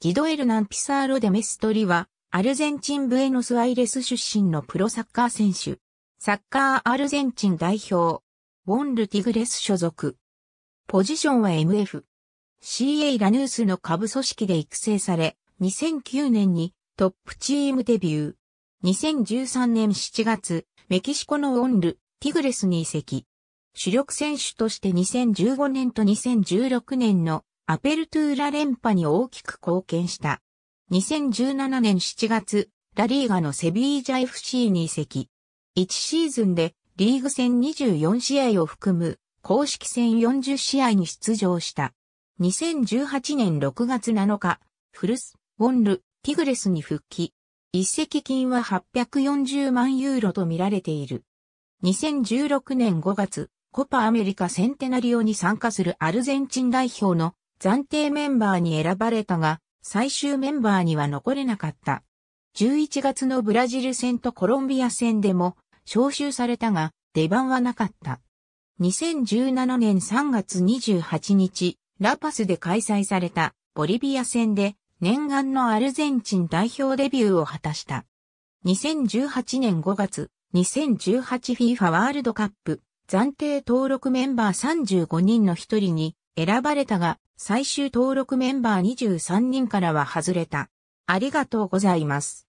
ギドエルナン・ピサーロ・デメストリは、アルゼンチン・ブエノス・アイレス出身のプロサッカー選手。サッカーアルゼンチン代表。ウォンル・ティグレス所属。ポジションは MF。CA ラヌースの下部組織で育成され、2009年にトップチームデビュー。2013年7月、メキシコのウォンル・ティグレスに移籍。主力選手として2015年と2016年のアペルトゥーラ連覇に大きく貢献した。2017年7月、ラリーガのセビージャ FC に移籍。1シーズンでリーグ戦24試合を含む公式戦40試合に出場した。2018年6月7日、フルス、ウォンル、ティグレスに復帰。一席金は840万ユーロと見られている。2016年5月、コパアメリカセンテナリオに参加するアルゼンチン代表の暫定メンバーに選ばれたが、最終メンバーには残れなかった。11月のブラジル戦とコロンビア戦でも招集されたが、出番はなかった。2017年3月28日、ラパスで開催されたボリビア戦で念願のアルゼンチン代表デビューを果たした。2018年5月、2018FIFA ワールドカップ暫定登録メンバー35人の一人に選ばれたが、最終登録メンバー23人からは外れた。ありがとうございます。